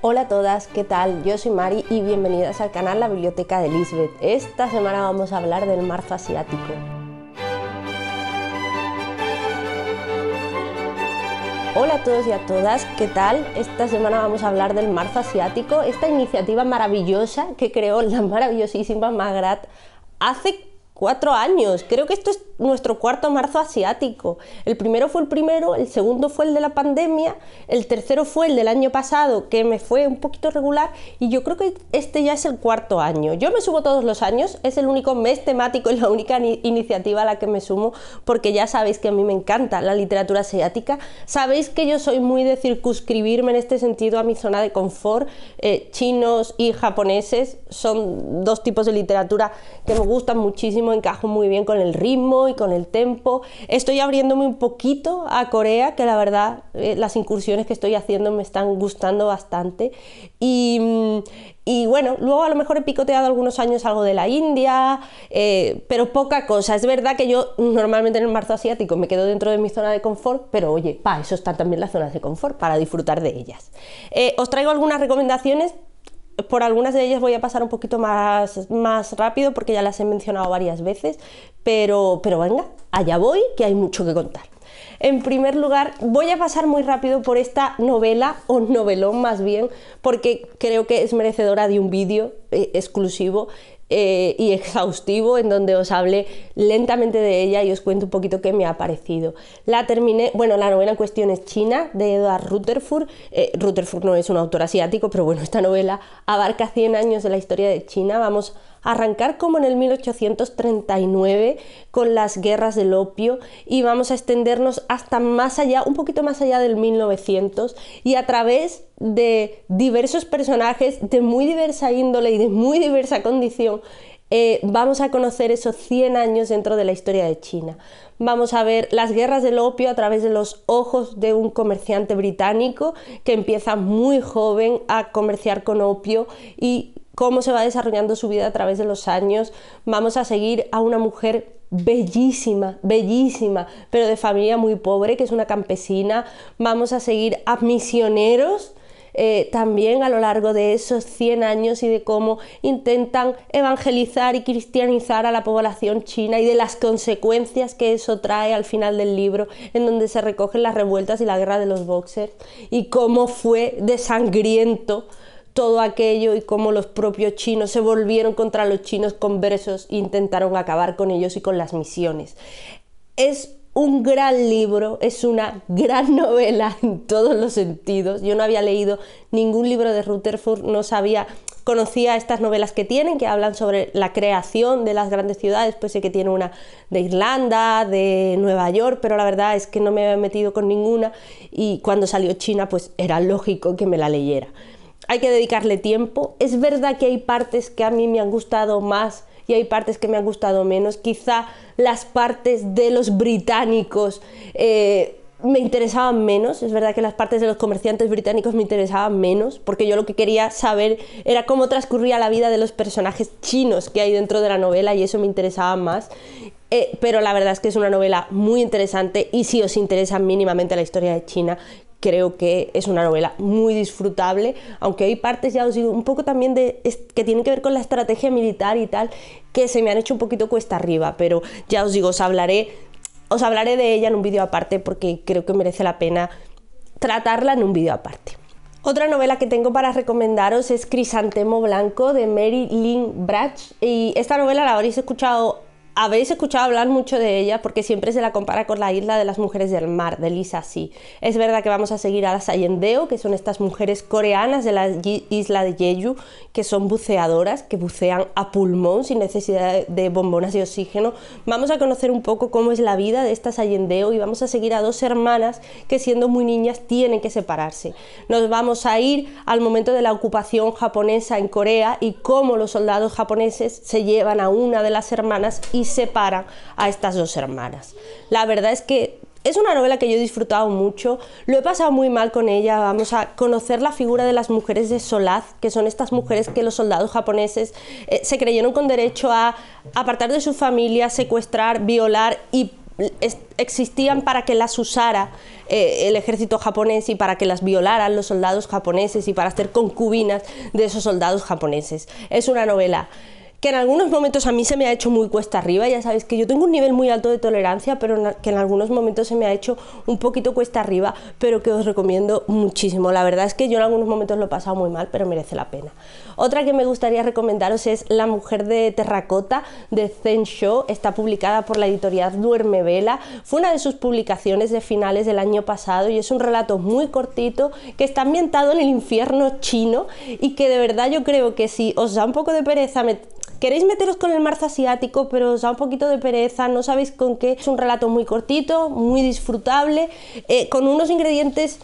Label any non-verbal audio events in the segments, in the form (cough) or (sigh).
Hola a todas, ¿qué tal? Yo soy Mari y bienvenidas al canal La Biblioteca de Lisbeth. Esta semana vamos a hablar del marzo asiático. Hola a todos y a todas, ¿qué tal? Esta semana vamos a hablar del marzo asiático, esta iniciativa maravillosa que creó la (laughs) maravillosísima Magrat hace Cuatro años. Creo que esto es nuestro cuarto marzo asiático. El primero fue el primero, el segundo fue el de la pandemia, el tercero fue el del año pasado, que me fue un poquito regular, y yo creo que este ya es el cuarto año. Yo me sumo todos los años, es el único mes temático y (laughs) la única iniciativa a la que me sumo, porque ya sabéis que a mí me encanta la literatura asiática. Sabéis que yo soy muy de circunscribirme en este sentido a mi zona de confort. Eh, chinos y japoneses son dos tipos de literatura que me gustan muchísimo encajo muy bien con el ritmo y con el tempo. Estoy abriéndome un poquito a Corea, que la verdad eh, las incursiones que estoy haciendo me están gustando bastante. Mm, y, bueno, luego a lo mejor he picoteado algunos años algo de la India, eh, pero poca cosa. Es verdad que yo normalmente en el marzo asiático me quedo dentro de mi zona de confort, pero oye, para eso están también las zonas de confort, para disfrutar de ellas. Eh, os traigo algunas recomendaciones por algunas de ellas voy a pasar un poquito más, más rápido porque ya las he mencionado varias veces, pero, pero venga, allá voy, que hay mucho que contar. En primer lugar, voy a pasar muy rápido por esta novela o novelón más bien, porque creo que es merecedora de un vídeo eh, exclusivo. Eh, y exhaustivo en donde os hablé lentamente de ella y os cuento un poquito qué me ha parecido. La terminé, bueno, la novela en cuestión es China, de Edward Rutherford. Eh, Rutherford no es un autor asiático, pero bueno, esta novela abarca 100 años de la historia de China. Vamos a arrancar como en el 1839 con las guerras del opio y vamos a extendernos hasta más allá, un poquito más allá del 1900 y a través de diversos personajes de muy diversa índole y de muy diversa condición, eh, vamos a conocer esos 100 años dentro de la historia de China. Vamos a ver las guerras del opio a través de los ojos de un comerciante británico que empieza muy joven a comerciar con opio y cómo se va desarrollando su vida a través de los años. Vamos a seguir a una mujer bellísima, bellísima, pero de familia muy pobre, que es una campesina. Vamos a seguir a misioneros eh, también a lo largo de esos 100 años y de cómo intentan evangelizar y cristianizar a la población china y de las consecuencias que eso trae al final del libro, en donde se recogen las revueltas y la guerra de los boxers y cómo fue desangriento todo aquello y cómo los propios chinos se volvieron contra los chinos conversos e intentaron acabar con ellos y con las misiones. Es un gran libro, es una gran (laughs) novela en todos los sentidos. Yo no había leído ningún libro de Rutherford, no sabía, conocía estas novelas que tienen, que hablan sobre la creación de las grandes ciudades, pues sé que tiene una de Irlanda, de Nueva York, pero la verdad es que no me había metido con ninguna y cuando salió China, pues era lógico que me la leyera. Hay que dedicarle tiempo. Es verdad que hay partes que a mí me han gustado más y hay partes que me han gustado menos. Quizá las partes de los británicos eh, me interesaban menos. Es verdad que las partes de los comerciantes británicos me interesaban menos, porque yo lo que quería saber era cómo transcurría la vida de los personajes chinos que hay dentro de la novela y eso me interesaba más. Eh, pero la verdad es que es una novela muy interesante y si os interesa mínimamente la historia de China, creo que es una novela muy disfrutable, aunque hay partes, ya os digo, un poco también de, que tienen que ver con la estrategia militar y tal, que se me han hecho un poquito cuesta arriba, pero ya os digo, os hablaré, os hablaré de ella en un vídeo aparte porque creo que merece la pena tratarla en un vídeo aparte. Otra novela que tengo para recomendaros es Crisantemo Blanco de Mary Lynn Brach y esta novela la habréis escuchado habéis escuchado hablar mucho de ella porque siempre se la compara con la isla de las mujeres del mar, de Lisa si Es verdad que vamos a seguir a las Allendeo, que son estas mujeres coreanas de la isla de Jeju, que son buceadoras, que bucean a pulmón sin necesidad de bombonas de oxígeno. Vamos a conocer un poco cómo es la vida de estas Allendeo y vamos a seguir a dos hermanas que siendo muy niñas tienen que separarse. Nos vamos a ir al momento de la ocupación japonesa en Corea y cómo los soldados japoneses se llevan a una de las hermanas y separan a estas dos hermanas. La verdad es que es una novela que yo he disfrutado mucho, lo he pasado muy mal con ella, vamos a conocer la figura de las mujeres de Solaz, que son estas mujeres que los soldados japoneses eh, se creyeron con derecho a apartar de su familia, secuestrar, violar y existían para que las usara eh, el ejército japonés y para que las violaran los soldados japoneses y para ser concubinas de esos soldados japoneses. Es una novela que en algunos momentos a mí se me ha hecho muy cuesta arriba, ya sabéis que yo tengo un nivel muy alto de tolerancia, pero que en algunos momentos se me ha hecho un poquito cuesta arriba, pero que os recomiendo muchísimo. La verdad es que yo en algunos momentos lo he pasado muy mal, pero merece la pena. Otra que me gustaría recomendaros es La mujer de terracota de Zen Show, está publicada por la editorial Duerme Vela, fue una de sus publicaciones de finales del año pasado y es un relato muy cortito que está ambientado en el infierno chino y que de verdad yo creo que si os da un poco de pereza Queréis meteros con el marzo asiático, pero os da un poquito de pereza, no sabéis con qué. Es un relato muy cortito, muy disfrutable, eh, con unos ingredientes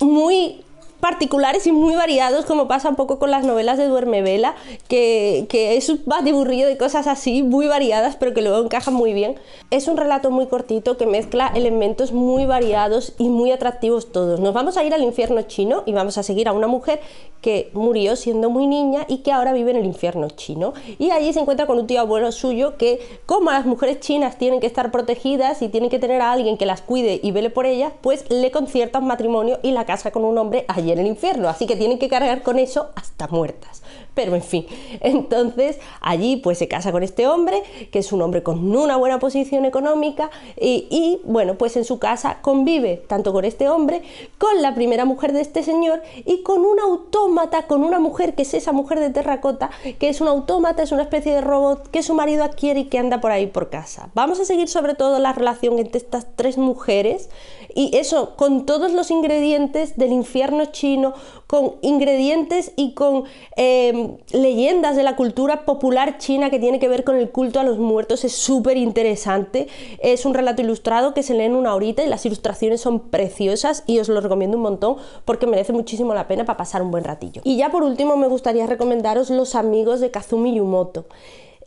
muy particulares y muy variados, como pasa un poco con las novelas de Duerme Vela, que, es un batiburrillo de cosas así, muy variadas, pero que luego encajan muy bien. Es un relato muy cortito que mezcla elementos muy variados y muy atractivos todos. Nos vamos a ir al infierno chino y vamos a seguir a una mujer que murió siendo muy niña y que ahora vive en el infierno chino. Y allí se encuentra con un tío abuelo suyo que, como las mujeres chinas tienen que estar protegidas y tienen que tener a alguien que las cuide y vele por ellas, pues le concierta un matrimonio y la casa con un hombre allí en el infierno. Así que tienen que cargar con eso hasta muertas pero en fin. (laughs) Entonces allí pues se casa con este hombre, que es un hombre con una buena posición económica y, bueno, pues en su casa convive tanto con este hombre, con la primera mujer de este señor y con un autómata, con una mujer que es esa mujer de terracota, que es un autómata, es una especie de robot que su marido adquiere y que anda por ahí por casa. Vamos a seguir sobre todo la relación entre estas tres mujeres y eso con todos los ingredientes del infierno chino, con ingredientes y con... Eh, leyendas de la cultura popular china que tiene que ver con el culto a los muertos es súper interesante. Es un relato ilustrado que se lee en una horita y las ilustraciones son preciosas y os lo recomiendo un montón porque merece muchísimo la pena para pasar un buen ratillo. Y ya por último me gustaría recomendaros Los amigos de Kazumi Yumoto.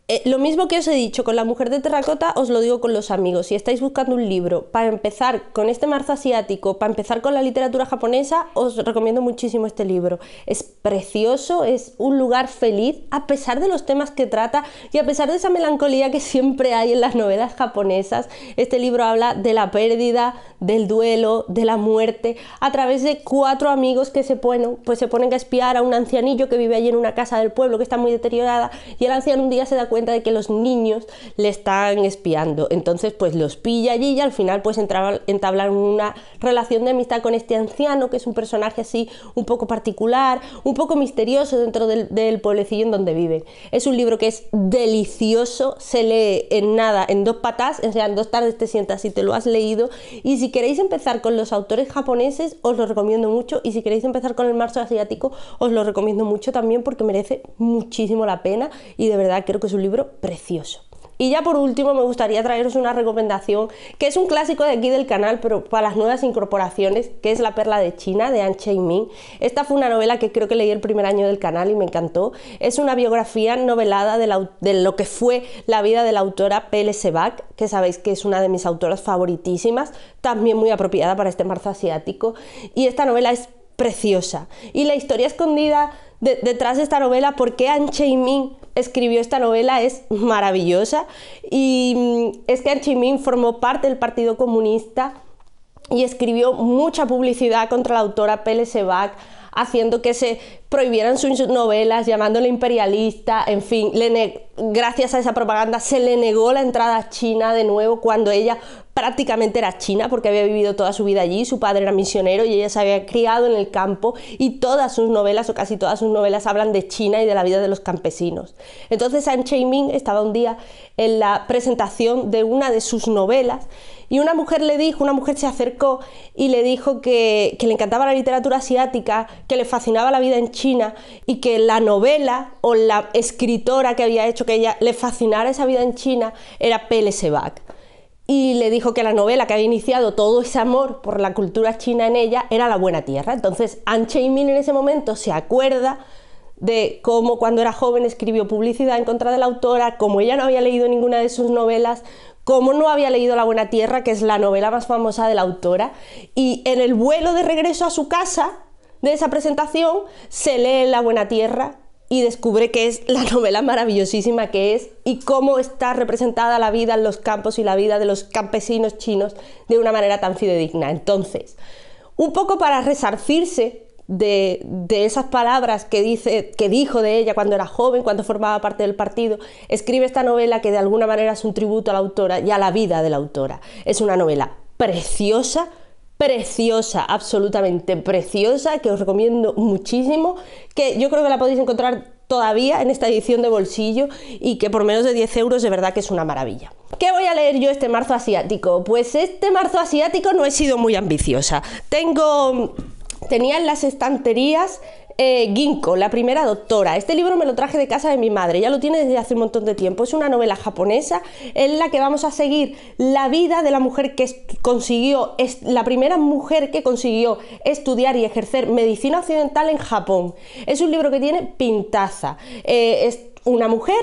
Eh, lo mismo que os he dicho con La Mujer de Terracota, os lo digo con los amigos. Si estáis buscando un libro para empezar con este marzo asiático, para empezar con la literatura japonesa, os recomiendo muchísimo este libro. Es precioso, es un lugar feliz, a pesar de los temas que trata y a pesar de esa melancolía que siempre hay en las novelas japonesas. Este libro habla de la pérdida, del duelo, de la muerte, a través de cuatro amigos que se, pues se ponen a espiar a un ancianillo que vive allí en una casa del pueblo que está muy deteriorada y el anciano un día se da cuenta de que los niños le están espiando. Entonces, pues los pilla allí y al final pues entraba, entablar una relación de amistad con este anciano, que es un personaje así un poco particular, un poco misterioso dentro del, del pueblecillo en donde vive Es un libro que es delicioso, se lee en nada, en dos patas, o sea, en dos tardes te sientas y te lo has leído. Y si queréis empezar con los autores japoneses, os lo recomiendo mucho. Y si queréis empezar con el marzo asiático, os lo recomiendo mucho también porque merece muchísimo la pena y de verdad creo que es un libro precioso. Y ya por último me gustaría traeros una recomendación que es un clásico de aquí del canal, pero para las nuevas incorporaciones, que es La perla de China de An Cheng-min. Esta fue una novela que creo que leí el primer año del canal y me encantó. Es una biografía novelada de, lo que fue la vida de la autora Pele Sebak, que sabéis que es una de mis autoras favoritísimas, también muy apropiada para este marzo asiático. Y esta novela es preciosa. Y la historia escondida detrás de esta novela, por qué An Chei-Ming escribió esta novela, es maravillosa. Y mm, es que An Min formó parte del Partido Comunista y escribió mucha publicidad contra la autora Pele Sebac, haciendo que se prohibieran sus novelas, llamándola imperialista, en fin, le gracias a esa propaganda se le negó la entrada a China de nuevo cuando ella prácticamente era china porque había vivido toda su vida allí, su padre era misionero y ella se había criado en el campo y todas sus novelas o casi todas sus novelas hablan de China y de la vida de los campesinos. Entonces San ming estaba un día en la presentación de una de sus novelas y una mujer le dijo, una mujer se acercó y le dijo que, le encantaba la literatura asiática, que le fascinaba la vida en China y que la novela o la escritora que había hecho que ella le fascinara esa vida en China era Pele Sebac y le dijo que la novela que había iniciado todo ese amor por la cultura china en ella era La Buena Tierra. Entonces, Anne Min en ese momento se acuerda de cómo cuando era joven escribió publicidad en contra de la autora, cómo ella no había leído ninguna de sus novelas, cómo no había leído La Buena Tierra, que es la novela más famosa de la autora, y en el vuelo de regreso a su casa de esa presentación se lee La Buena Tierra y descubre que es la (laughs) novela maravillosísima que es y cómo está representada la vida en los campos y la vida de los campesinos chinos de una manera tan fidedigna. Entonces, un poco para resarcirse de, esas palabras que, que dijo de ella cuando era joven, cuando formaba parte del partido, escribe esta novela que de alguna manera es un tributo a la autora y a la vida de la autora. Es una novela preciosa, preciosa, absolutamente preciosa, que os recomiendo muchísimo, que yo creo que la podéis encontrar todavía en esta edición de bolsillo y que por menos de 10 euros de verdad que es una maravilla. ¿Qué voy a leer yo este marzo asiático? Pues este marzo asiático no he sido muy ambiciosa. Tengo... Tenía en las estanterías eh, ginkgo Ginko, la primera doctora. Este libro me lo traje de casa de mi madre, ya lo tiene desde hace un montón de tiempo. Es una novela japonesa en la que vamos a seguir la vida de la mujer que consiguió, es la primera mujer que consiguió estudiar y ejercer medicina occidental en Japón. Es un libro que tiene pintaza. Eh, es una mujer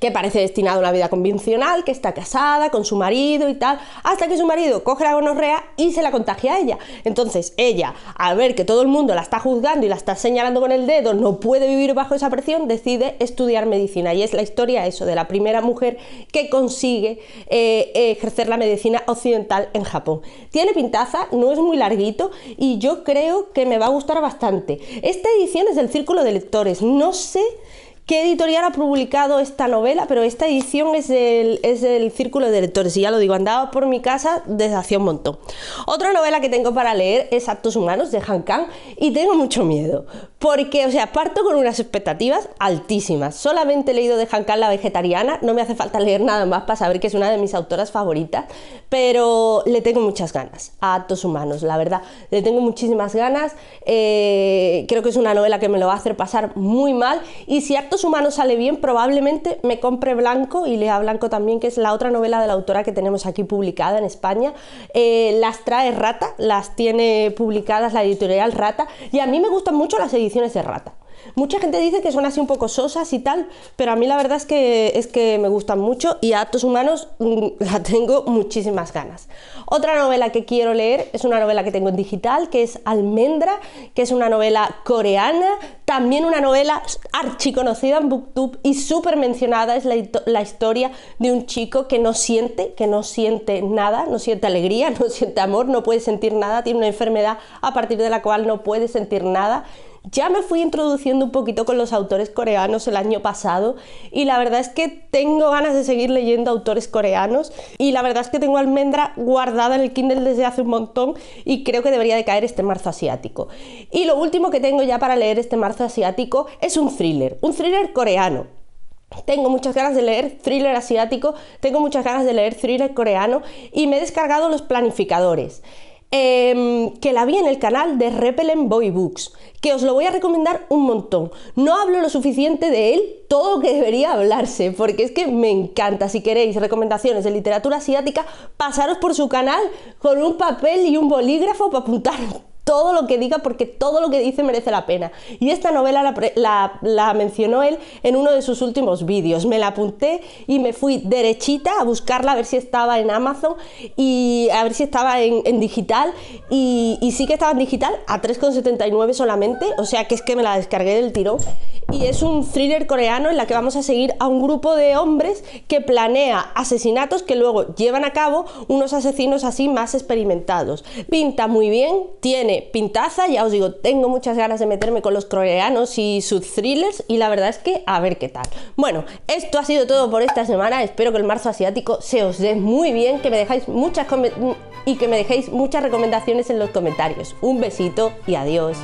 que parece destinada a una vida convencional, que está casada con su marido y tal, hasta que su marido coge la gonorrea y se la contagia a ella. Entonces ella, al ver que todo el mundo la está juzgando y la está señalando con el dedo, no puede vivir bajo esa presión, decide estudiar medicina. Y es la historia eso, de la primera mujer que consigue eh, ejercer la medicina occidental en Japón. Tiene pintaza, no es muy larguito y yo creo que me va a gustar bastante. Esta edición es del Círculo de Lectores, no sé qué editorial ha publicado esta novela, pero esta edición es del, es del Círculo de Lectores, y ya lo digo, andaba por mi casa desde hacía un montón. Otra novela que tengo para leer es Actos Humanos de Han Kang, y tengo mucho miedo, porque, o sea, parto con unas expectativas altísimas. Solamente he leído de Han Kang La Vegetariana, no me hace falta leer nada más para saber que es una de mis autoras favoritas, pero le tengo muchas ganas a Actos Humanos, la verdad, le tengo muchísimas ganas. Eh, creo que es una novela que me lo va a hacer pasar muy mal, y si Actos su mano sale bien, probablemente me compre Blanco y lea Blanco también, que es la otra novela de la autora que tenemos aquí publicada en España. Eh, las trae Rata, las tiene publicadas la editorial Rata y a mí me gustan mucho las ediciones de Rata. Mucha gente dice que son así un poco sosas y tal, pero a mí la verdad es que, es que me gustan mucho y a actos humanos mm, (laughs) la tengo muchísimas ganas. Otra novela que quiero leer es una novela que tengo en digital, que es Almendra, que es una novela coreana, también una novela archiconocida en BookTube y súper mencionada, es la historia de un chico que no siente, que no siente nada, no siente alegría, (laughs) no siente amor, no puede sentir nada, tiene una enfermedad a partir de la cual no puede sentir nada ya me fui introduciendo un poquito con los autores coreanos el año pasado y la verdad es que tengo ganas de seguir leyendo autores coreanos y la verdad es que tengo Almendra guardada en el Kindle desde hace un montón y creo que debería de caer este marzo asiático. Y lo último que tengo ya para leer este marzo asiático es un thriller, un thriller coreano. Tengo muchas ganas de leer thriller asiático, tengo muchas ganas de leer thriller coreano y me he descargado los planificadores. Em, que la vi en el canal de Repelen Boy Books, que os lo voy a recomendar un montón. No hablo lo suficiente de él, todo lo que debería hablarse, porque es que me encanta. Si queréis recomendaciones de literatura asiática, pasaros por su canal con un papel y un bolígrafo para apuntar todo lo que diga porque todo lo que dice merece la pena. Y esta novela la, mencionó él en uno de sus últimos vídeos. Me la apunté y me fui derechita a buscarla a ver si estaba en Amazon y a ver si estaba en, digital. y, sí que estaba en digital a 3,79 solamente. O sea que es que me la descargué del tirón. Y es un thriller coreano en la que vamos a seguir a un grupo de hombres que planea asesinatos que luego llevan a cabo unos asesinos así más experimentados. Pinta muy bien, tiene Pintaza, ya os digo, tengo muchas ganas de meterme con los coreanos y sus thrillers y la verdad es que a ver qué tal. Bueno, esto ha sido todo por esta semana, espero que el marzo asiático se os dé muy bien, que me dejáis muchas y que me dejéis muchas recomendaciones en los comentarios. Un besito y adiós.